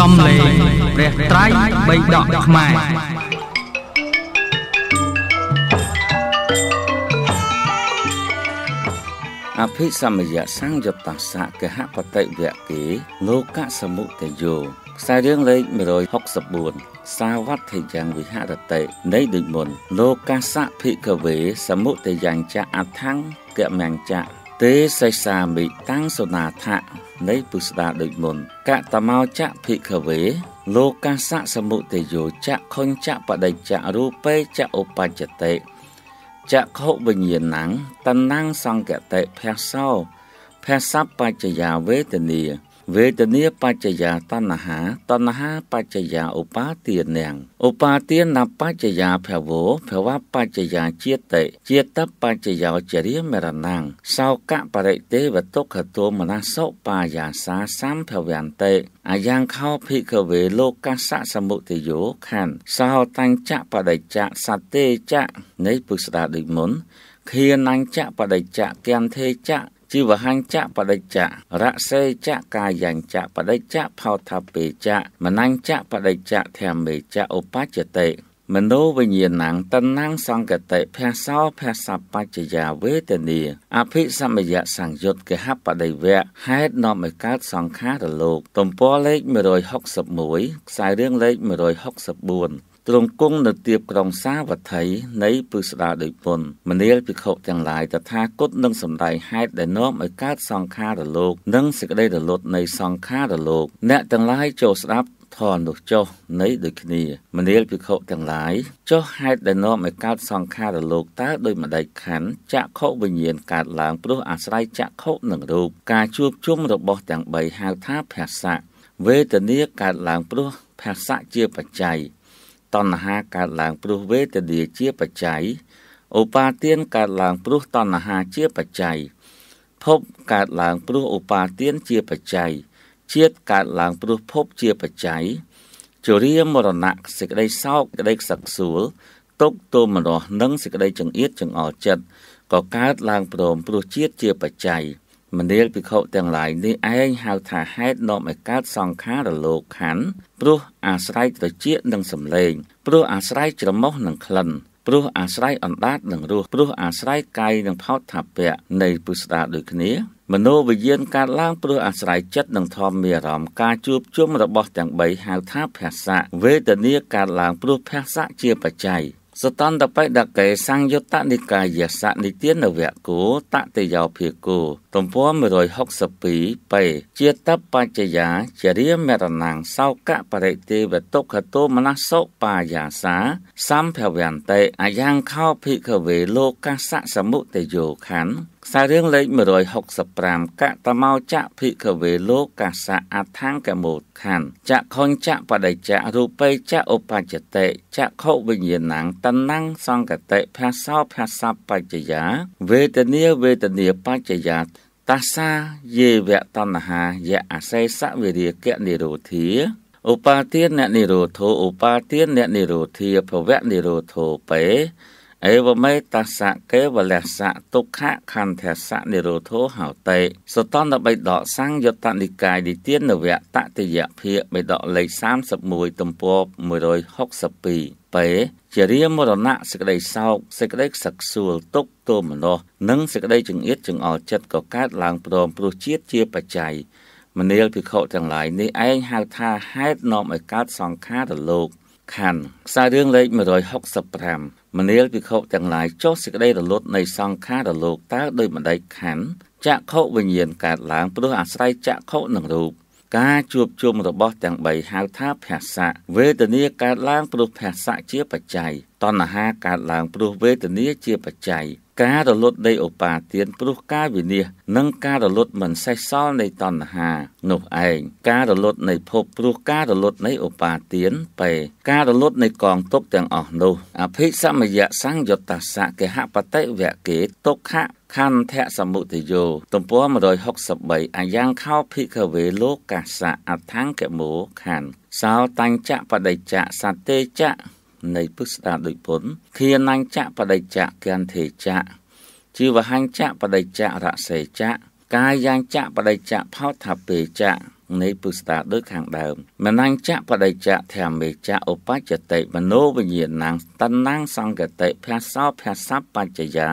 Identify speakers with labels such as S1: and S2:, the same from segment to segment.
S1: សំលេងព្រះត្រៃបៃដកខ្មែរអភិសមយៈសង្យតស្សៈកហបតិវៈគេលោកសមុទយោខ្សែរឿងលេខ164សាវត្ថិយ៉ាងវិហរតិនៃដូចមុនលោកសៈភិកវេ សមុទយ៉ាងចៈអថੰកមញ្ញចៈទេសសាមិតាំងសុណាថៈនៃពុស្ដាដូចមុនកតមោចៈភិក្ខវេលោកាសៈសមុទយោចៈខុញចៈបដិចៈរូបេចៈឧបច្ចតិចក្ខុវិញ្ញាណังតណ្ណังសង្កតិភសោភសัพបច្ចយាវេទនីវេទនាបច្ចយាតណ្ហាតណ្ហាបច្ចយាឧបាទានាំងឧបាទានបច្ចយាភវោភវបច្ចយាចេតិចេតបច្ចយោចរិមរណังសោកបរិទេវទុក្ខទោមនសុបាយាសាសំភវន្តិអាយ៉ាងខោភិកវេលោកាសៈសមុទយោខណ្ឌសោតัญចបដិច្ចសត្ទេចនៃពុស្ដាដូចមុនខៀនัญចបដិច្ចគន្ធេចជីវហញ្ចៈបដិច្ចៈរសេចៈកាយញ្ចៈបដិច្ចៈផោថាពេចៈមនញ្ចៈបដិច្ចៈធម្មេចៈឧបច្ចតិមនោវិញ្ញាណងតណ្ណងសង្កតិភះសោភះសបច្ចយាវេទនីអភិសមយៈសង្យុត្តកហបដិវៈហេតុនាំឲ្យកើតសង្ខារលោក ទំព័រលេខ161ខ្សែរឿងលេខ164ទ្រង់គង់នៅទៀបក្រុងសាវត្ថីនៃពឹស្ដារដូចពុនមនាលភិក្ខុទាំងឡាយតថាគតនឹងសម្ដែងហេតុដែលនាំឲ្យកើតសង្ខារលោកនិងសេចក្តីរលត់នៃសង្ខារលោក អ្នកទាំងឡាយចូលស្ដាប់ធរនោះចុះនៃដូចគ្នាមនាលភិក្ខុទាំងឡាយចុះហេតុដែលនាំឲ្យកើតសង្ខារលោកតើដោយម្ដេចខណ្ឌចក្ខុវិញ្ញាណកើតឡើងព្រោះអាស្រ័យចក្ខុនិងរូបការជួបជុំរបស់ទាំង3ហៅថាភាសៈវេទនាកើតឡើងព្រោះភាសៈជាបច្ច័យតណ្ហាកើតឡើងព្រោះវេទនាជាបច្ច័យឧបាទានកើតឡើងព្រោះតណ្ហាជាបច្ច័យភពកើតឡើងព្រោះឧបាទានជាបច្ច័យជាតិកើតឡើងព្រោះភពជាបច្ច័យជរាមរណៈសេចក្តីសោកក្តីខ្សឹកខ្សួល ទុកទោមនស្សនិងសេចក្តីចង្អៀតចង្អល់ចិត្តក៏កើតឡើងព្រមព្រោះជាតិជាបច្ច័យមនាលភិក្ខុទាំងឡាយនេះឯងហៅថាហេតុនាំឲ្យកើតសង្ខារលោកខណ្ឌព្រោះអាស្រ័យត្រចៀកនិងសម្លេងព្រោះអាស្រ័យច្រមុះនិងក្លិនព្រោះអាស្រ័យអណ្ដាតនិងរសព្រោះអាស្រ័យកាយនិងផោតថាពៈនៃពុស្ដាដូចគ្នាមโนវិញ្ញាណកើតឡើងព្រោះអាស្រ័យចិត្តនិងធម្មអារម្មណ៍ការជួបជុំរបស់ទាំង3ហៅថាភាសៈវេទនាកើតឡើងព្រោះភាសៈជាបច្ច័យសតន្តបិដកេសង្យុត្តនិកាយសនិទានវគោតតិយោភិគោទំព័រ162បេចេតបច្ចយាចរិមរណងសោកបរិទេវទុក្ខទោមនសុបាយាសាសម្ភវន្តិអយ៉ាងខោភិកវេលោកាសៈសមុទយោខੰខ្សែរឿងលេខ165កតមោចៈភិកវេលោកាសៈអថង្គមោខណ្ឌចៈខុញចៈបដិចៈរូបេចៈឧបច្ចតិចៈខុវិញ្ញាណងតណ្ណងសង្កតិភាសោភាសបច្ចយាវេទនាវេទនាបច្ចយាតាសាយេវៈតណ្ហាយៈអសេសវិរិយកៈនិរោធាឧបាទានអ្នកនិរោធោឧបាទានអ្នកនិរោធាភវៈនិរោធោបេអេវមេតសៈកេវលសៈទុក្ខខន្ធសៈនិរោធោហោតេសតនបិដកសង្យតនិកាយនិទានវៈតតិយភិបិដកលេខ31ទំព័រ162បេជារាមរណៈសេចក្តីសោកសេចក្តីខ្សឹកខ្សួលទុក្ខទោមនស្សនិងសេចក្តីចង្អៀតចង្អល់ចិត្តក៏កើតឡើងព្រមព្រោះជាតិជាបច្ច័យមនាលភិក្ខុទាំងឡាយនេះឯងហៅថាហេតុនាំឲ្យកើតសង្ខារលោកខណ្ឌខ្សែរឿងលេខ165មនាលពិខុទាំងឡាយចុះសេចក្តីរលត់នៃសង្ខារលោកតើដោយម្ដេចខណ្ឌចក្ខុវិញ្ញាណកើតឡើងព្រោះអាស្រ័យចក្ខុនឹងរូបការជួបជុំរបស់ទាំង3ហៅថាភសៈវេទនាកើតឡើងព្រោះភសៈជាបច្ច័យតណ្ហាកើតឡើងព្រោះវេទនាជាបច្ច័យការរលត់នៃឧបាទានព្រោះការវិនិច្ឆ័យនិងការរលត់មិនសេះសល់នៃតណ្ហានោះឯងការរលត់នៃភពព្រោះការរលត់នៃឧបាទានបេការរលត់នៃកងទុកទាំងអស់នោះអភិសមយៈសង្យុត្តសៈកិហបតិវៈគេទុក្ខខន្ធសមុទយោទំព័រ163អាយ៉ាងខោភិក្ខវេលោកាសៈអដ្ឋង្គមោខន្ធសោតញ្ចៈបដិច្ចសតេច្ចនៃពឹកស្ដាដូចពុនឃានាញ់ចៈបដិចៈគន្ធេចៈជីវហញ្ចៈបដិចៈរសេចៈកាយាញ់ចៈបដិចៈផោថាពេចៈនៃពុស្តាដូចខាងដើមមនញ្ចបដិចៈធម្មេចៈឧបច្ចតិមโนវិញ្ញាណังតណ្ណังសង្កតិភាសោភាសបច្ចយា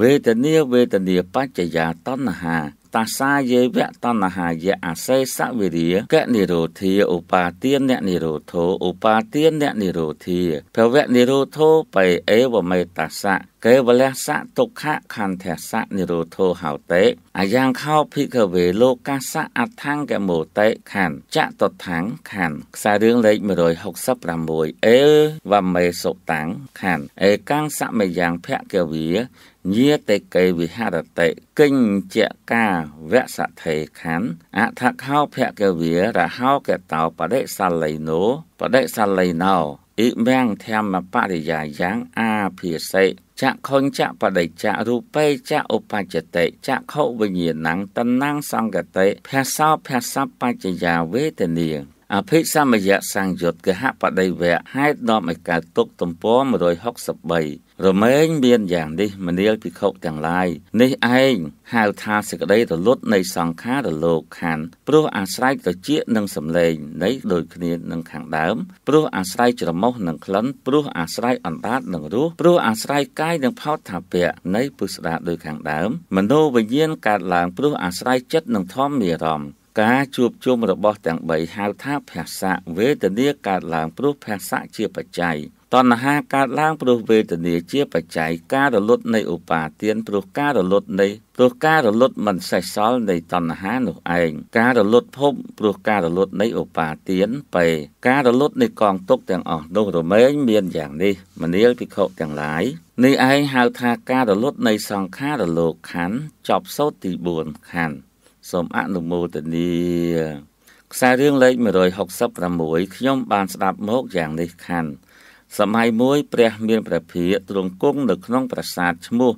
S1: វេទនាវេទនាបច្ចយាតណ្ហាតាសាយេវៈតណ្ហាយៈអសេសវិរិយកនិរោធាឧបាទានអ្នកនិរោធោឧបាទានអ្នកនិរោធាភវៈនិរោធោបៃអេវមេតាសៈកេវលះសៈទុក្ខខន្ធសៈនិរោធោហោតេអាយ៉ាងខោភិកវេលោកាសៈអថង្គមោតេខន្ធចតថង្គខន្ធខ្សែរឿងលេខ166អេវមេសុតាំងខន្ធអេកាំងសមយ៉ាងភគវិញាតេកេវិហរតេកិញ្ចកាវសថេខណ្ឌអថខោភគវារហោកតោបដិសាលីណូបដិសាលីណោអ៊ីមាំងធម្មបរិយាយ៉ាងអាភិសិចក្ខុញចបដិចៈរូបេចៈឧបច្ចតិចក្ខុវិញ្ញាណੰតណ្ណសង្កតិភាសោភាសបច្ចយាវេទនាអភិសមយសង្យុត្តកហបដិវៈហេតុនាំឲ្យកើតទុកទំព័រ163រមែងមានយ៉ាងនេះមនាលភិក្ខុទាំងឡាយនេះឯងហៅថាសេចក្តីរលត់នៃសង្ខារលោកខណ្ឌព្រោះអាស្រ័យត្រចៀកនិងសម្លេង នៃ ដូចគ្នានឹងខាងដើម ព្រោះអាស្រ័យច្រមុះនិងក្លិនព្រោះអាស្រ័យអណ្ដាតនិងរសព្រោះអាស្រ័យកាយនិងផោតថាពៈនៃពុស្ដាដូចខាងដើម មនោវិញ្ញាណកើតឡើង ព្រោះអាស្រ័យចិត្តនិងធម្មនិរម្មណ៍ការជួបជុំរបស់ទាំង3ហៅថាភាសៈវេទនាកើតឡើងព្រោះភាសៈជាបច្ច័យតណ្ហាកើតឡើងព្រោះវេទនាជាបច្ច័យការរលត់នៃឧបាទានព្រោះការរលត់នៃព្រោះការរលត់មិនសេសសល់នៃតណ្ហានោះឯងការរលត់ភពព្រោះការរលត់នៃឧបាទាន បេការរលត់នៃកងទុកទាំងអស់នោះរមែងមានយ៉ាងនេះមនាលភិក្ខុទាំងឡាយនេះឯងហៅថាការរលត់នៃសង្ខារលោកខណ្ឌចប់សោតទី4ខណ្ឌសូមអនុមោទនាខ្សែរឿងលេខ166ខ្ញុំ បានស្ដាប់មកយ៉ាងនេះខណ្ឌសម័យមួយព្រះ មានព្រះភិយទ្រង់គង់នៅក្នុងប្រាសាទឈ្មោះ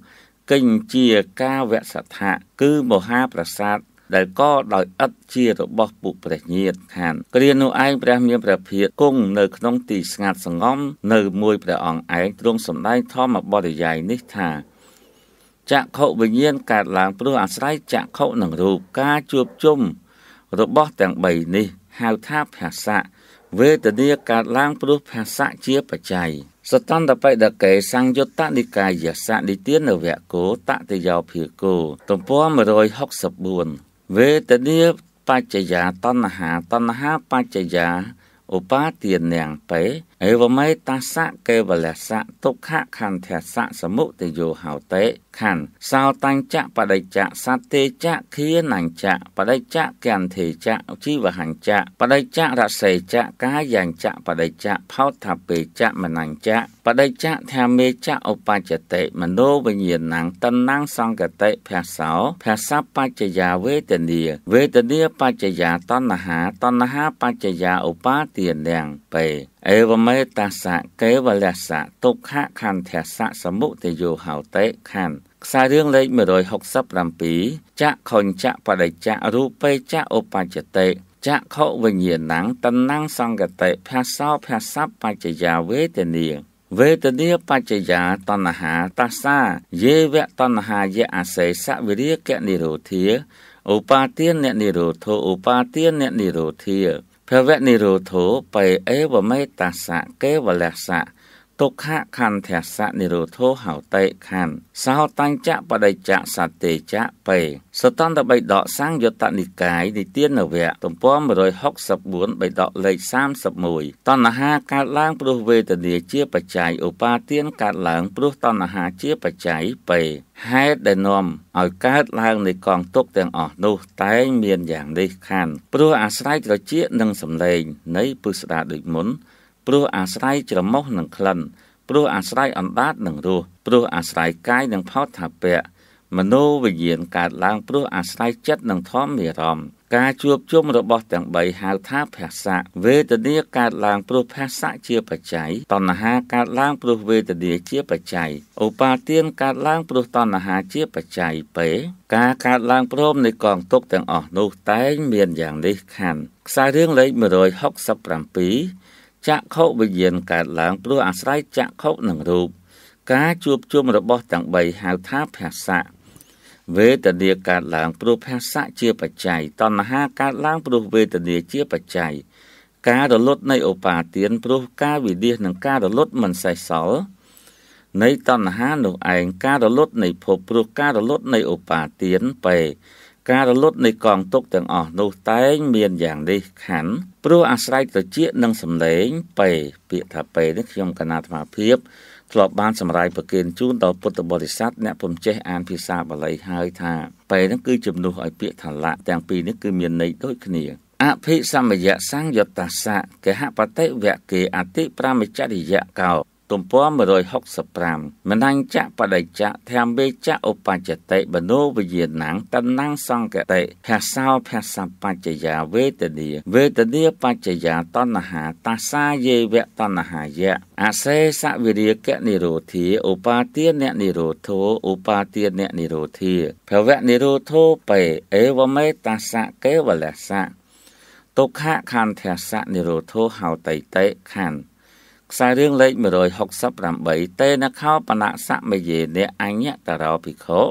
S1: កិញ្ជាកាវសដ្ឋៈគឺមហាប្រាសាទដែលកដោយឥដ្ឋជារបស់ពួកព្រះញាតខានគ្រានោះឯងព្រះមានព្រះភិយគង់នៅក្នុងទីស្ងាត់សង្ងំនៅមួយព្រះអង្គឯងទ្រង់សម្ដែងធម្មបរិយាយនេះថាចក្ខុវិញ្ញាណកើតឡើងព្រោះអាស្រ័យចក្ខុនិងរូបការជួបជុំរបស់ទាំង3នេះហៅថាភាសៈវេទនាកើតឡើងព្រោះភាសៈជាបច្ច័យសតន្តបិដកេសង្យុត្តនិកាយសៈនិទានវៈគោតតយោភិគោទំព័រ164វេទនាបច្ចយាតណ្ហាតណ្ហាបច្ចយាឧបាទានញាំងបេអេវមេតាសៈកេវលសៈទុក្ខខន្ធសៈសមុទយោហោតេខន្ធសោតញ្ចបដិច្ចសត្ទេចខៀនញ្ចបដិច្ចកន្ធេចជីវហញ្ចបដិច្ចរសេចកាយញ្ចបដិច្ចផោថាពេចមនញ្ចបដិច្ចធម្មេចឧបច្ចតិមโนវិញ្ញាណังតណ្ណังសង្កតិភាសោភាសបច្ចយាវេទនីវេទនីបច្ចយាតណ្ហាតណ្ហាបច្ចយាឧបាទានទាំងបេเอวเมตัสสะเกวลัสสะทุกขะขันธัสสะสมุทโยหาวเตขันธ์ខ្សែរឿងលេខ167ចក្ខុញ្ចបដិច្ចរូបេចឧបច្ចតិចក្ខុវិញ្ញាណังតណ្ណังសង្កតិភាសោភាសัพបច្ចយាវេទនីវេទនីបច្ចយាតណ្ហាតាសាយេវៈតណ្ហាយៈអសេសវិរិយកនិរោធាឧបាទានអ្នកនិរោធោឧបាទានអ្នកនិរោធាភវនិរោធោបេអេវមេតាសៈកេវលះសៈទុក្ខខន្ធសៈនិរោធោហោតេខន្ធសោតញ្ចៈបដិច្ចៈសតិច្ចៈបេសតន្តបិដកសង្យតនិកាយនិទានវៈទំព័រ164បិដកលេខ31តណ្ហាកើតឡើង ព្រោះវេទនាជាបច្ច័យឧបាទានកើតឡើងព្រោះតណ្ហាជាបច្ច័យបេហេតុដែលនាំឲ្យកើតឡើង នៃកងទុកទាំងអស់នោះ តែងមានយ៉ាងនេះខណ្ឌព្រោះអាស្រ័យត្រចៀកនិង សម្លេងនៃពុស្ដាដូចមុនព្រោះអាស្រ័យច្រមុះនិងក្លិនព្រោះអាស្រ័យអណ្ដាតនិងរសព្រោះអាស្រ័យកាយនិងផោថាពៈមនោវិញ្ញាណកើតឡើងព្រោះអាស្រ័យចិត្តនិងធម៌មានអារម្មណ៍ការជួបជុំរបស់ទាំង3ហៅថាភះសៈវេទនាកើតឡើងព្រោះភះសៈជាបច្ច័យតណ្ហាកើតឡើងព្រោះវេទនាជាបច្ច័យឧបាទានកើតឡើងព្រោះតណ្ហាជាបច្ច័យពេការកើតឡើងព្រមនៃកងទុកទាំងអស់នោះតែងមានយ៉ាងនេះខណ្ឌខ្សែរឿងលេខ167ចក្ខុវិញ្ញាណកើតឡើងព្រោះអាស្រ័យចក្ខុនិងរូបការជួបជុំរបស់ទាំង3ហៅថាភាសៈវេទនាកើតឡើងព្រោះភាសៈជាបច្ច័យតណ្ហាកើតឡើងព្រោះវេទនាជាបច្ច័យការរលត់នៃឧបាទានព្រោះការវិនិច្ឆ័យនិងការរលត់មិនសេះសល់នៃតណ្ហានោះឯងការរលត់នៃភពព្រោះការរលត់នៃឧបាទានពេការរលត់នៃកងទុកទាំងអស់នោះតែងមានយ៉ាងនេះខណ្ឌព្រោះអាស្រ័យត្រចៀកនិងសម្លេងពេពាក្យថាពេនេះខ្ញុំកណាត្មាភាពធ្លាប់បានសម្រាយប្រគិនជូនដល់ពុទ្ធបរិស័ទអ្នកពំចេះអានភាសាបាលីហើយថាពេនេះគឺជំនួសឲ្យពាក្យថាលៈទាំងពីរនេះគឺមានន័យដូចគ្នា អភិសមយៈសង្យតាសៈកហបតិវគ្គេអតិប្រមចរិយកោទំព័រ165មនាញ់ចៈបដិចៈធម្មវេចៈឧបច្ចតិបណោវយានាងតណ្ណងសង្កតិភាសោភាសបច្ចយាវេទនីវេទនីបច្ចយាតណ្ហា តាសាយេវៈតណ្ហាយៈអសេសវិរិយកនិរោធាឧបាទាននិរោធោឧបាទាននិរោធាភវនិរោធោបេអេវមេតាសៈកេវលសៈទុក្ខខន្ធសៈនិរោធោហោតៃតេខន្ធខ្សែរឿងលេខ168តេនខោបណៈសមយេនៈអញ្ញតរោភិក្ខុ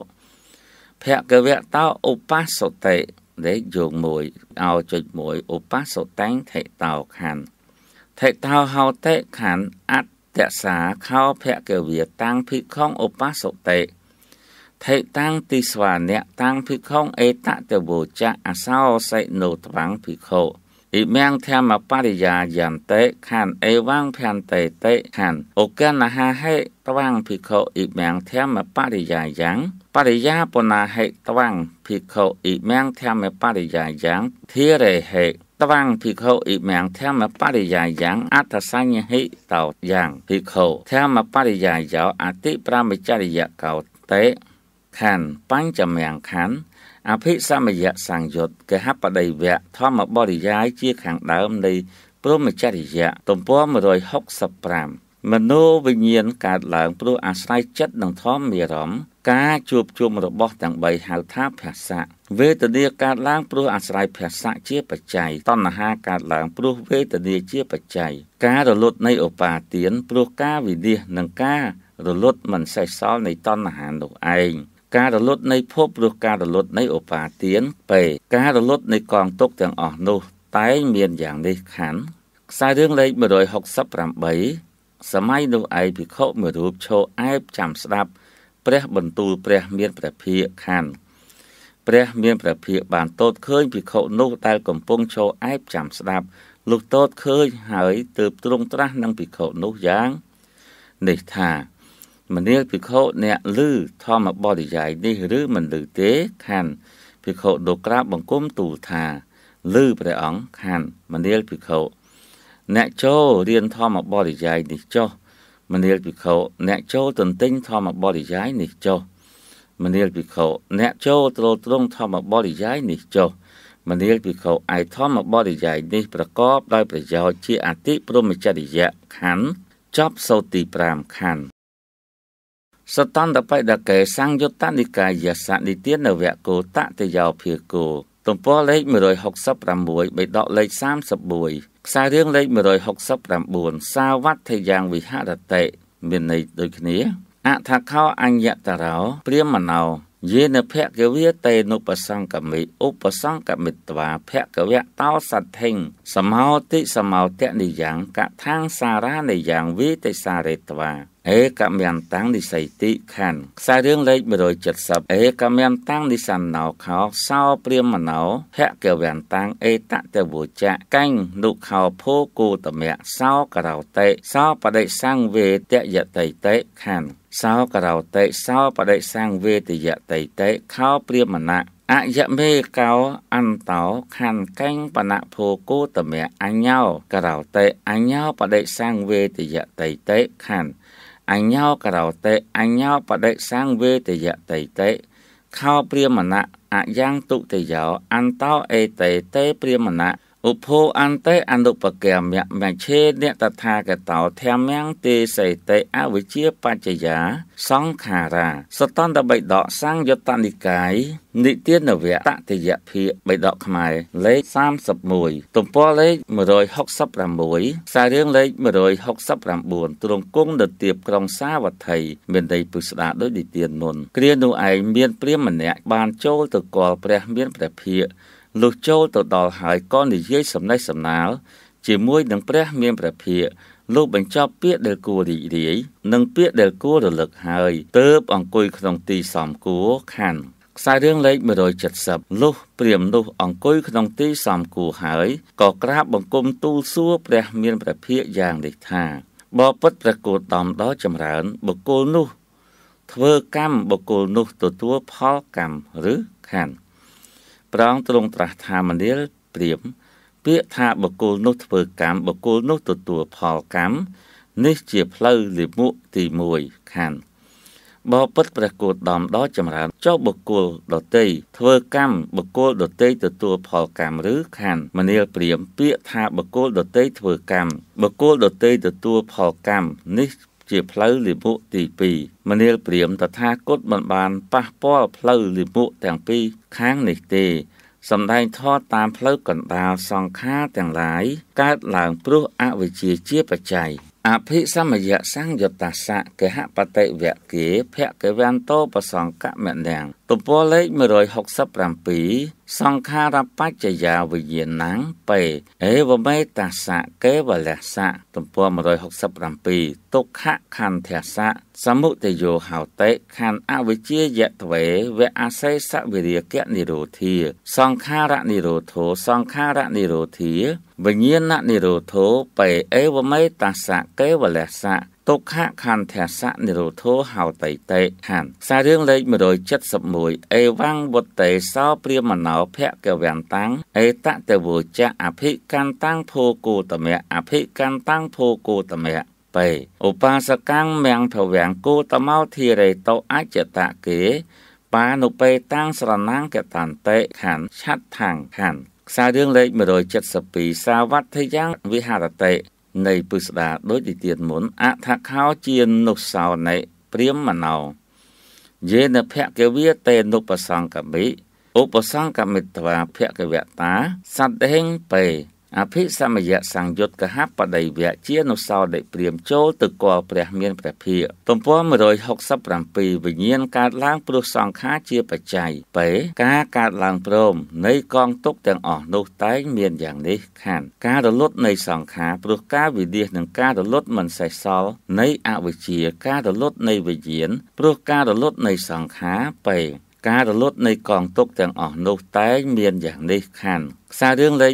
S1: ភគវៈតោឧបាសតេលេខយោង1អោចុច1ឧបាសតាំងថេតោខណ្ឌថេតោហោតេខណ្ឌអត្តសាខោភគវៈតាំងភិក្ខុឧបាសតេថេតាំងទីស្វាអ្នកតាំងភិក្ខុអេតតវោចៈអសោសេណោតវាំងភិក្ខុអ៊ីមៀងធម្មបរិយាយន្តេខណ្ឌអេវ៉ាំងភន្តេតេខណ្ឌអូកានហាហេតវាំងភិក្ខុអ៊ីមៀងធម្មបរិយាយ៉ាងបរិយាបណាហេតវាំងភិក្ខុអ៊ីមៀងធម្មបរិយាយ៉ាងធារេហេតវាំងភិក្ខុអ៊ីមៀងធម្មបរិយាយ៉ាងអត្តសញ្ញហិតោយ៉ាងភិក្ខុធម្មបរិយាយោអតិប្រមចរិយកោតេខណ្ឌបញ្ចមៀងខណ្ឌអភិសមយៈសង្យុត្តកហបដីវៈធម្មបរិយាយជាខាងដើមនៃព្រមចរិយៈទំព័រ165មនោវិញ្ញាណកើតឡើង ព្រោះអាស្រ័យចិត្តនឹងធម្មមារមការជួបជុំរបស់ទាំង3ហៅថាភាសៈវេទនាកើតឡើងព្រោះអាស្រ័យភាសៈជាបច្ច័យតណ្ហាកើតឡើងព្រោះវេទនាជាបច្ច័យការរលត់នៃឧបាទានព្រោះការវិនិច្ឆ័យនិងការរលត់មិនសេសសល់នៃតណ្ហានោះឯងការរលត់នៃភពឬការរលត់នៃឧបាទាន ពេការរលត់នៃកងទុកទាំងអស់នោះ តែងមានយ៉ាងនេះខណ្ឌខ្សែរឿងលេខ168សម័យនោះឯងភិក្ខុមួយរូបឈរអែបចាំស្ដាប់ព្រះ បន្ទូលព្រះមានព្រះភិក្ខខណ្ឌព្រះមានព្រះភិក្ខបានតូតឃើញភិក្ខុនោះដែលកំពុងឈរអែបចាំស្ដាប់លុះតូតឃើញហើយទើបទ្រង់ត្រាស់នឹងភិក្ខុនោះយ៉ាងនេះថាមនាលភិក្ខុអ្នកឮធម្មបទយាយនេះ ឬមិនឮទេខណ្ឌភិក្ខុដូក្រាបបង្គំទូលថាឮព្រះអង្គខណ្ឌមនាលភិក្ខុអ្នកចូលរៀនធម្មបទយាយនេះចុះមនាលភិក្ខុអ្នកចូលទន្ទិញធម្មបទយាយនេះចុះមនាលភិក្ខុអ្នកចូលទ្រទ្រង់ធម្មបទយាយនេះចុះមនាលភិក្ខុឯធម្មបទយាយនេះប្រកបដោយប្រយោជន៍ជាអតិព្រមចរិយៈខណ្ឌចប់សូត្រទី5ខណ្ឌសតន្តបិដកេសង្យុត្តនិកាយសនិទាននៅវគោតតយោភាគោទំព័រលេខ166បេដកលេខ31ខ្សែរឿងលេខ169សាវត្ថយ៉ាងវិហរតិមានន័យដូចគ្នាអថាខោអញ្ញតរោ ព្រាមណោយេនភគវេតេនុបសង្កមិឧបសង្កមិត្វាភគវៈតោសទ្ធិងសមោតិសមោតនិយ៉ាងកថាងសារានិយ៉ាងវិទេសារេត្វាអេកមន្តាំងនិស័យតិខណ្ឌខ្សែរឿងលេខ170អេកមន្តាំងនិសណ្ណោខោសោព្រាមណោភគវន្តាំងអេតតវចៈកញ្ញនុខោភោគូតមៈសោករោតេសោបដិសង្វេតយតិតេខណ្ឌសោករោតេសោបដិសង្វេតយតិតេខោព្រាមណៈអយមេកោអន្តោខណ្ឌកញ្ញបណភោគូតមៈអញ្ញោករោតេអញ្ញោបដិសង្វេតយតិតេខណ្ឌអញ្ញោករោតេអញ្ញោបដិសង្វេតយតៃតេខោព្រាមណៈអយ៉ាងទុតិយោ អន្តោអេតេតេព្រាមណៈឧភោអន្តេ អនុបកេមៈមជ្ឈេអ្នកតថាគតោធម្មំទេសិតេអវិជ្ជាបច្ចយា សង្ខារាសតន្តបិដកសង្យុត្តនិកាយ និទានវៈតតិយភិបិដកខ្មែរលេខ31ទំព័រលេខ166សាររឿងលេខ169ទ្រង់គង់នៅទៀបក្រុងសាវត្ថីមានដីពុស្ដាដោយនិទានមុនគ្រានោះឯងមានព្រាមម្នាក់បានចូលទៅកល់ព្រះមានព្រះភិក្ខលុះចូលទៅដល់ហើយក៏និយាយសំណេះសំណាលជាមួយនឹងព្រះមានព្រះភិក្ខលោកបញ្ចប់ពាក្យដែលគួររីករាយនិងពាក្យដែលគួររលឹកហើយទៅបអង្គុយក្នុងទីសំគួរខណ្ឌខ្សែរឿងលេខ170លុះព្រាមនោះអង្គុយក្នុងទីសំគួរហើយក៏ក្រាបបង្គំទូលសួរព្រះមានព្រះភិក្ខយ៉ាងនេះថាបបិទ្ធប្រកូតដំដល់ចម្រើនបុគ្គលនោះ ធ្វើកម្មបុគ្គលនោះទទួលផលកម្មឬខណ្ឌប្រងទ្រង់ត្រាស់ថាមនាលព្រាមពាក្យថាបកុលនោះធ្វើកម្មបកុលនោះទទួលផលកម្មនេះជាផ្លូវលិមុខទី1ខណ្ឌបបិទ្ធព្រះគោតមដ៏ចម្រើនចុះបកុលដតីធ្វើកម្មបកុលដតីទទួលផលកម្មឬខណ្ឌមនាលព្រាមពាក្យថាបកុលដតីធ្វើកម្មបកុលដតីទទួលផលកម្មនេះជាផ្លូវលិមុខទី2មនាលព្រាមតថាគតមិនបានប៉ះពាល់ផ្លូវលិមុខទាំងពីរខាងនេះទេសម្ដែងធម៌តាមផ្លូវកណ្ដាលសង្ខារទាំងឡាយកើតឡើងព្រោះអវិជ្ជាជាបច្ច័យអភិសមយៈសង្យតាសៈកេហបតិវៈគាភគវន្តោប្រសង្កមនាំងទំព័រលេខ167សង្ខារបច្ចយាវិញ្ញាណังពេអេវមេតាសៈកេវលះសៈទំព័រ167ទុក្ខខន្ធសៈសមុទយោហោតេខន្ធអវិជ្ជាយតវេវៈអសេសវិរិយកនិរោធាសង្ខារនិរោធោសង្ខារនិរោធាវិញ្ញាណនិរោធោពេអេវមេតាសៈកេវលះសៈទុក្ខខន្ធាសៈនិរោធោហោតៃតេហានសាររឿងលេខ171អេវ៉ាំងវតេសោព្រាមណោភគវន្តាំងអេតតវោចៈអភិកន្តាំងភោគោតមៈអភិកន្តាំងភោគោតមៈបេឧបាសកាំងមៀងភវាំងគោតមោធិរេតោអច្ចតៈគេបានុបេតាំងស្រណាំងកតន្តិខានឆັດថាំងខានខ្សែរឿងលេខ172សាវត្ថយ៉ាងវិហរតេនៃពឹស្ដាដូចទីទៀតមុនអថាខោជានុសោណេព្រាមមណោយេនភគវិតេនុបសង្កមិឧបសង្កមិត្វាភគវតា សត្ហេងបេអភិសមយសង្យុត្តកហបដិវៈជានុសោតិព្រាមចូលទៅកលព្រះមានព្រះភិយទំព័រ167វិញ្ញាណកើតឡើងព្រោះសង្ខារជាបច្ច័យបេការកើតឡើងព្រម នៃកងទុកទាំងអស់នោះតែងមានយ៉ាងនេះខណ្ឌការរលត់នៃសង្ខារព្រោះការវិនិច្ឆ័យនិងការរលត់មិនសេះសល់នៃអវិជ្ជាការរលត់នៃវិញ្ញាណព្រោះការរលត់នៃសង្ខារបេការរលត់នៃកងទុកទាំងអស់នោះតែងមានយ៉ាងនេះខណ្ឌខ្សែរឿងលេខ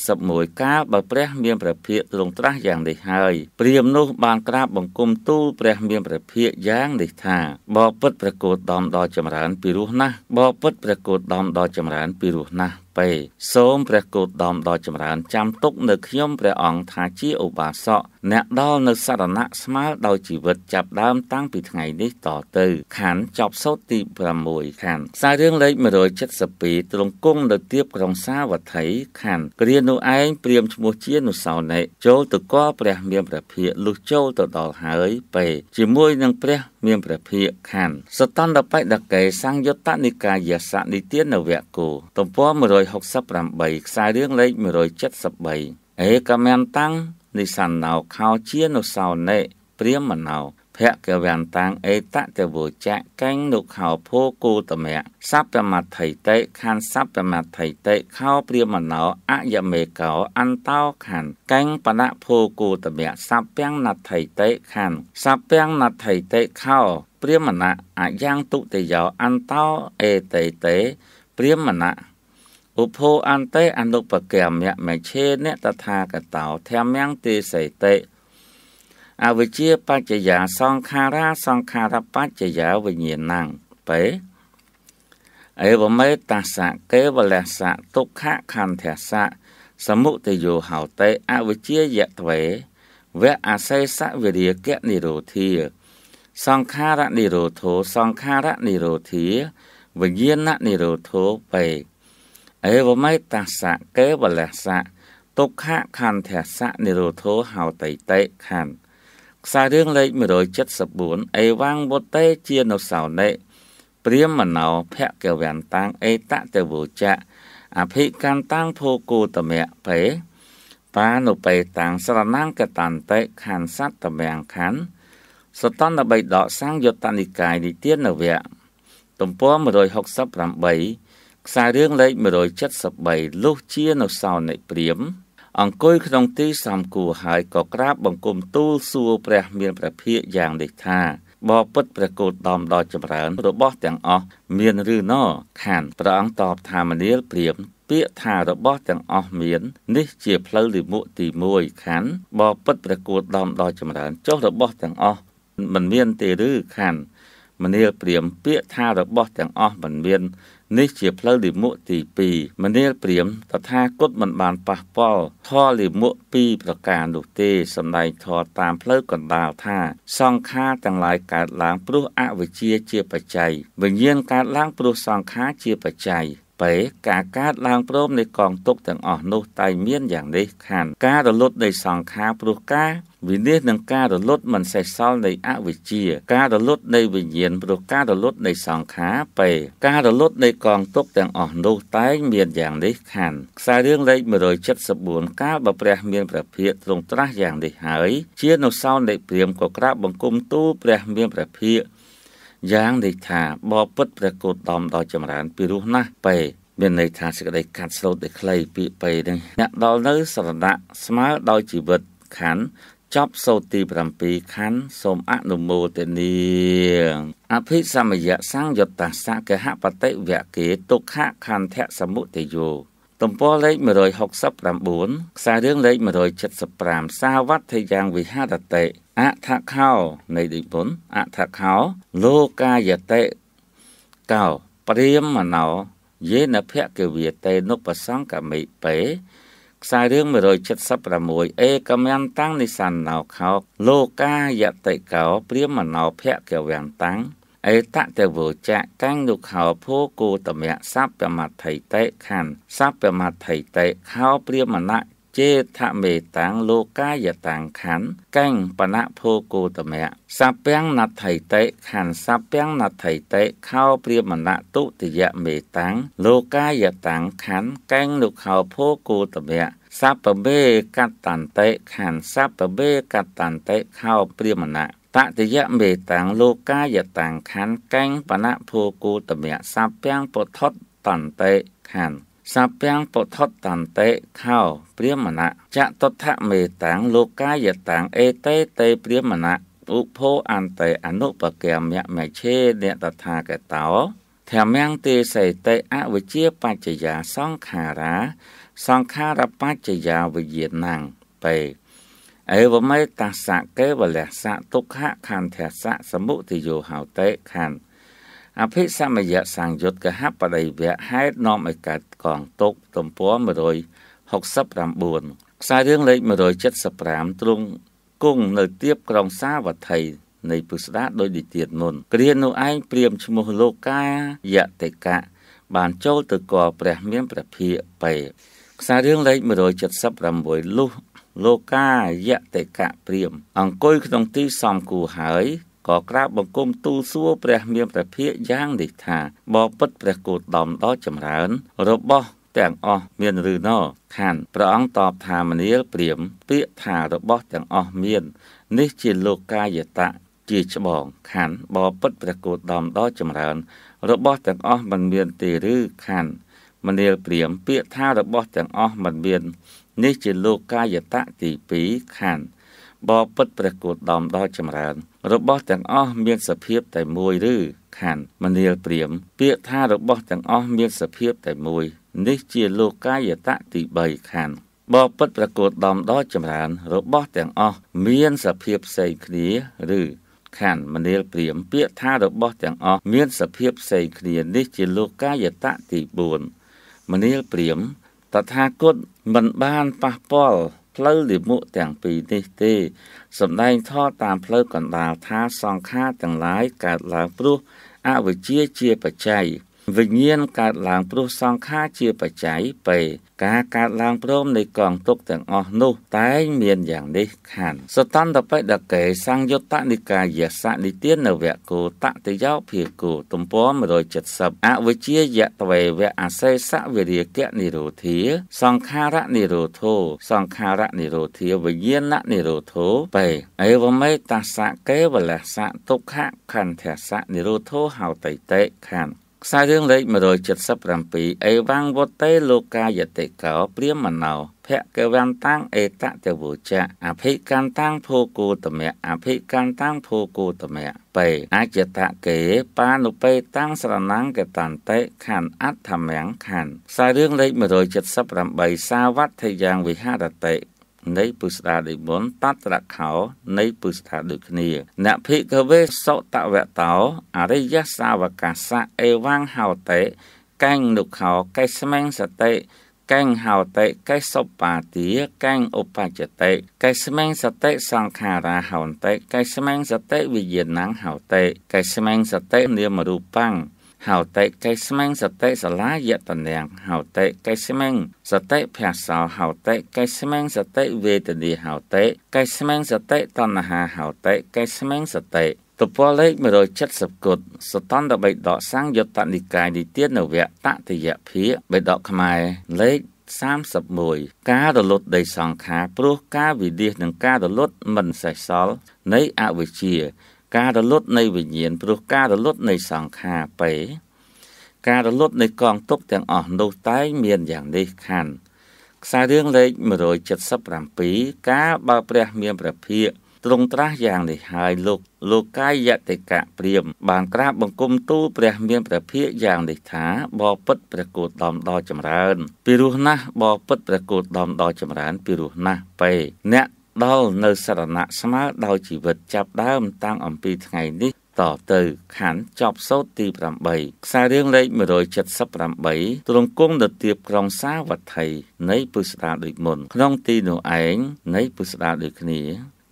S1: 171កាលបើព្រះមានព្រះភិក្ខទ្រង់ត្រាស់យ៉ាងនេះហើយ ព្រាមនោះបានក្រាបបង្គំទូលព្រះមានព្រះភិក្ខយ៉ាងនេះថាបបពិតព្រះគោតមដ៏ចម្រើនពីរោះណាស់បបពិតព្រះគោតមដ៏ចម្រើនពីរោះណាស់ពេសូមព្រះគោតមដ៏ចម្រើនចាំទុកនៅខ្ញុំព្រះអង្គថាជាឧបាសកអ្នកដល់នៅសរណៈស្មើដោយជីវិតចាប់ដើមតាំងពីថ្ងៃនេះតទៅខណ្ឌចប់សូត្រទី6ខណ្ឌខ្សែរឿងលេខ172ទ្រង់គង់នៅទៀបក្រុងសាវត្ថីខណ្ឌគ្រានោះឯងព្រាមឈ្មោះជានុសោណេចូលទៅគាល់ព្រះ មានព្រះភិយលុះចូលទៅដល់ហើយពេជាមួយនឹងព្រះមានព្រះភិក្ខខណ្ឌសតន្តបដកេសង្យុត្តនិកាយសនិទានវគោទំព័រ168ខ្សែរឿងលេខ173អេកមន្តាំងនិសណ្ណោខោជានុសោណេព្រាមណោភគវន្តាំងអេតតវចៈកេញនុខោភោគូតមៈសัพពមថៃតិខណ្ឌសัพពមថៃតិខោ ព្រាមណោអយមេកោអន្តោខណ្ឌកេញបណភោគូតមៈសัพពាំងណថៃតិខណ្ឌសัพពាំងណថៃតិខោព្រាមណអាយ៉ាងទុតិយោអន្តោអេតេតេព្រាមណឧបោអន្តេអនុបកម្មៈមេឆេនតថាកតោធម្មំទេសិតិអវិជ្ជាបច្ចយា សង្ខារាសង្ខារបច្ចយាវិញ្ញាណังបេអេវមេតសៈកេវលសៈទុក្ខខន្ធសៈសមុទយោហោតេអវិជ្ជាយត្វេវៈអសេសវិរិយកនិរោធា សង្ខារនិរោធោសង្ខារនិរោធា វិញ្ញាណនិរោធោបេអេវមេតសៈកេវលសៈទុក្ខខន្ធសៈនិរោធោហោតេតេខន្ធខ្សែរឿងលេខ174អេវ៉ាំងវតេជានុសោណេព្រាមមណោភគវន្តាំងអេតតវោចៈអភិកន្តាំងភោគោតមៈបេបានុបេតាំងស្រណាំងកតន្តិខណ្ឌសត្តមាំងខណ្ឌសតន្តបិដកសង្យុត្តនិកាយនិទានវៈទំព័រ168ខ្សែរឿងលេខ173លុះជានៅសោនិព្រាមអង្គុយក្នុងទីសំគួរហើយក៏ក្រាបបង្គំទូលសួរព្រះមានព្រះភិយយ៉ាងនេះថាបពុតព្រះគោតដំដ៏ចម្រើនរបស់ទាំងអស់មានឬណខានព្រះអង្គតបថាមនាលព្រាមពាក្យថារបស់ទាំងអស់មាន នេះជាផ្លូវលិមុខទី1ខណ្ឌបពុតព្រះគោតដំដ៏ចម្រើនចុះរបស់ទាំងអស់មិនមានទេឬខណ្ឌមនាលព្រាមពាក្យថារបស់ទាំងអស់មិនមាននេះជាផ្លូវលិមុខទី2មនាលព្រាមតថាគតមិនបានប៉ះពាល់ធរលិមុខ2ប្រការនោះទេសម្ដែងធរតាមផ្លូវកណ្ដាលថា សង្ខារទាំងឡាយកើតឡើងព្រោះអវិជ្ជាជាបច្ច័យវិញ្ញាណកើតឡើងព្រោះសង្ខារជាបច្ច័យបេការកើតឡើងព្រមនៃកងទុកទាំងអស់នោះតែមានយ៉ាងនេះខានការរលត់នៃសង្ខារព្រោះការវិនិច្ឆ័យនឹងការរលត់មិនសេសសល់នៃអវិជ្ជាការរលត់នៃវិញ្ញាណព្រោះការរលត់នៃសង្ខារពេការរលត់នៃកងទុកទាំងអស់នោះតែងមានយ៉ាងនេះខណ្ឌខ្សែរឿងលេខ174កាលបើព្រះមានព្រះភិក្ខទ្រង់ត្រាស់យ៉ាងនេះហើយ ជានៅសោននៃព្រាមក៏ក្រាបបង្គំទូលព្រះមានព្រះភិក្ខយ៉ាងនេះថាបបិទ្ធព្រះគោតមដល់ចម្រើនពីរោះណាស់ពេមានន័យថាសេចក្តីកាត់ស្រូតដែលខ្លីពាក្យពេនេះអ្នកដល់នៅសរណៈស្មើដោយជីវិតខណ្ឌចប់សូត្រទី7ខណ្ឌសូមអនុមោទនាអភិសមយៈសង្យតាសកហបតិវៈគេទុក្ខខន្ធសមុទយោទំព័រលេខ169ខ្សែរឿងលេខ175សាវត្ថយ៉ាងវិហរតិអថខោ នៃនិពន្ធអថខោលោកាយតិកោព្រាមណោយេនភៈកវិតេនុបសង្កមិបេផ្សាយរឿង176អេកំញ៉ាំតាំងនិសានណោខោកលោកាយតិកោព្រាមណោភៈកវ៉ាំតាំងអេតតវចៈកញ្ញុខោភោគោតមៈសัพពមថៃតេខੰសัพពមថៃតេខោព្រាមណៈចេថមេតាំងលោកាយតាំងខណ្ឌកញ្ញបណភោគោតមៈសព្វាំងណថៃតេខណ្ឌសព្វាំងណថៃតេខោព្រាមណតុតិយមេតាំងលោកាយតាំងខណ្ឌកញ្ញលោកខោភោគោតមៈសពបេកតន្តិខណ្ឌសពបេកតន្តិខោព្រាមណតតិយមេតាំងលោកាយតាំងខណ្ឌកញ្ញបណភោគោតមៈសព្វាំងពុទ្ធតន្តិខណ្ឌសពាំងពុទ្ធតន្តិខោ ព្រាមណៈចតុថមេតាំងលោកាយតាំងអេតេតេព្រាមណៈឧបោអន្តេអនុបកេមយមឆេអ្នកតថាកតោធម្មងទេសេតេអវិជាបច្ចយាសង្ខារា សង្ខារបច្ចយាវិយាណੰបេអេវមេតសៈកេវលៈសៈទុក្ខខន្ធសៈសមុទយោហោតេខន្ធអភិសមយៈសង្យុត្តកហបដិវៈហេតុនាំឲ្យកើតកងទុកទំព័រ169ខ្សែរឿងលេខ175ទ្រង់គង់នៅទៀបក្រុងសាវត្ថីនៃពុស្ដាដោយនិទានមុនគ្រានោះឯងព្រាមឈ្មោះលោកាយតិកៈបានចូលទៅកលព្រះមានព្រះភិក្ខពេខ្សែរឿងលេខ176លុះលោកាយតិកៈព្រាមអង្គុយក្នុងទីសំគូហើយក៏ក្រាបបង្គំទូលសួរព្រះមានព្រះភិក្ខយ៉ាងនេះថាបបិទ្ធព្រះគោតមដ៏ចម្រើន របស់ទាំងអស់មានឬណោខានព្រះអង្គតបថាមនាល ព្រាម ពាក្យថារបស់ទាំងអស់មាន នេះជាលោកកាយតៈជាច្បងខានបបិទ្ធព្រះគោតមដ៏ចម្រើន របស់ទាំងអស់មិនមានទេឬខានមនាលព្រាមពាក្យថារបស់ទាំងអស់មិនមាន នេះជាលោកកាយតៈទី2ខានបបិទ្ធព្រះគោតមដ៏ចម្រើនរបស់ទាំងអស់មានសភាពតែមួយឬខណ្ឌមនាលព្រាមពាក្យថារបស់ទាំងអស់មានសភាពតែមួយ នេះជាលោកាយតៈទី3ខណ្ឌបបិទ្ធប្រកួតដំដ៏ចម្រើនរបស់ទាំងអស់មានសភាពផ្សេងគ្នាឬខណ្ឌមនាលព្រាមពាក្យថារបស់ទាំងអស់មានសភាពផ្សេងគ្នានេះជាលោកាយតៈទី4មនាលព្រាមតថាគតមិនបានប៉ះពាល់ផ្លូវលាមកទាំងពីរនេះទេសម្ដែងធម៌តាមផ្លូវកណ្ដាលថាសង្ខារទាំងឡាយកើតឡើងព្រោះអវិជ្ជាជាបច្ច័យវិញ្ញាណកើតឡើងព្រោះសង្ខារជាបច្ច័យពេការកើតឡើងព្រមនៃកងទុកទាំងអស់នោះតែងមានយ៉ាងនេះខណ្ឌសតន្តបិដកេ សង្យុត្តនិកាយសនិទានវៈគោតតយោភិគោទំព័រ170អវិជ្ជាយតវេវៈអសេសវិរិយកៈនិរោធា សង្ខារនិរោធោសង្ខារនិរោធាវិញ្ញាណនិរោធោពេអេវមេតសៈកេវលសៈទុក្ខខន្ធសៈនិរោធោហោតៃតេខណ្ឌខ្សែរឿងលេខ177អេវ៉ាំងវតេលោកាយតិកោព្រាមមណោភគវន្តាំងអេតតវោចៈអភិកន្តាំងភូគូតមៈអភិកន្តាំងភូគូតមៈបេអជតកេបានុបេតាំងស្រណង្គតន្តេខណ្ឌអដ្ឋមង្គខណ្ឌខ្សែរឿងលេខ178សាវត្ថយ៉ាងវិហារតិនៃពុស្ដាដូចមុនតត្រខោនៃពុស្ដាដូចគ្នាអ្នកភិកវេសតវតោអរិយសាវកាសៈអេវាំងហោតេកែងនុខោកែស្មែងសតេកែងហោតេកែសុបាទាកែងឧបច្ចតេកែស្មែងសតេសង្ខារាហោតេកែស្មែងសតេវិញ្ញាណហោតេកែស្មែងសតេនាមរូបង្ហោតិកេស្មិងសតិសឡាយតនាងហោតិកេស្មិងសតិភាសោហោតិកេស្មិងសតិវេទនាហោតិកេស្មិងសតិតណ្ហាហោតិកេស្មិងសតិតពលលេខ170គុត ស្តន្តបិដកសង្យតនិកាយនិទានវៈតតិយភិបិដកខ្មែរលេខ31ការរលត់ដីសង្ខារព្រោះការវិនិច្ឆ័យនិងការរលត់មិនសេះសល់នៃអវិជ្ជាការរលត់នៃវិញ្ញាណព្រោះការរលត់នៃសង្ខារបេការរលត់នៃកងទុកទាំងអស់នោះតែងមានយ៉ាងនេះខណ្ឌខ្សែរឿងលេខ177ការបើព្រះមានព្រះភិក្ខទ្រង់ត្រាស់យ៉ាងនេះហើយលោកលោកកាយយតិកៈព្រាមបានក្រាបបង្គំទូលព្រះ មានព្រះភិក្ខយ៉ាងនេះថាបពិតព្រះគោតមដ៏ចម្រើនពីរោះណាស់បពិតព្រះគោតមដ៏ចម្រើនពីរោះណាស់បេអ្នកដល់នៅសរណៈស្មើដោយជីវិតចាប់ដើមតាំងអំពីថ្ងៃ នេះតទៅខណ្ឌចប់សូត្រទី8ខ្សែរឿងលេខ178ទ្រង់គង់ទៅទៀបក្រុងសាវត្ថីនៃពុស្ដាដូចមុនក្នុងទីនោះឯងនៃពុស្ដាដូចគ្នា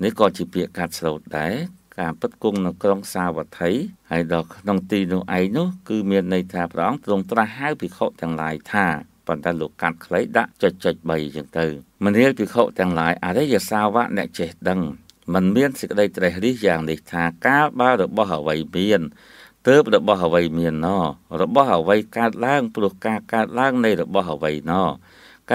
S1: នេះក៏ជាពាក្យកាត់ស្រោតដែរការពិតគង់នៅក្រុងសាវត្ថីហើយដល់ក្នុងទីនោះឯងនោះគឺមានន័យថាព្រះអង្គទ្រង់ត្រាស់ហៅភិក្ខុទាំងឡាយថាប៉ុន្តែលោកកាត់ខ្លីដាក់ចុចចុច3អញ្ចឹងទៅមនាលភិក្ខុទាំងឡាយអរិយសាវកអ្នកចេះដឹងមិនមានសេចក្តីត្រេះរិះយ៉ាងនេះថាកាលបើរបស់អ្វីមានទើបរបស់អ្វីមានណ របស់អ្វីកើតឡើងព្រោះការកើតឡើងនៃរបស់អ្វីណ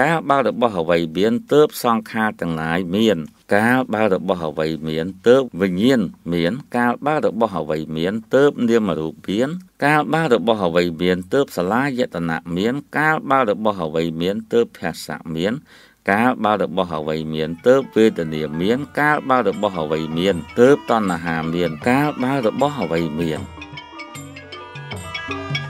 S1: កាលបើរបស់អ្វីមាន ទើបសង្ខារទាំងឡាយមានកាលបើរបស់អ្វីមាន ទើបវិញ្ញាណមាន កាលបើរបស់អ្វីមាន ទើបនាមរូបមាន កាលបើរបស់អ្វីមានទើបសលាយតនៈមានកាលបើរបស់អ្វីមានទើបភាសៈមានកាលបើរបស់អ្វីមានទើបវេទនាមានកាលបើរបស់អ្វីមានទើបតណ្ហាមានកាលបើរបស់អ្វីមាន thank you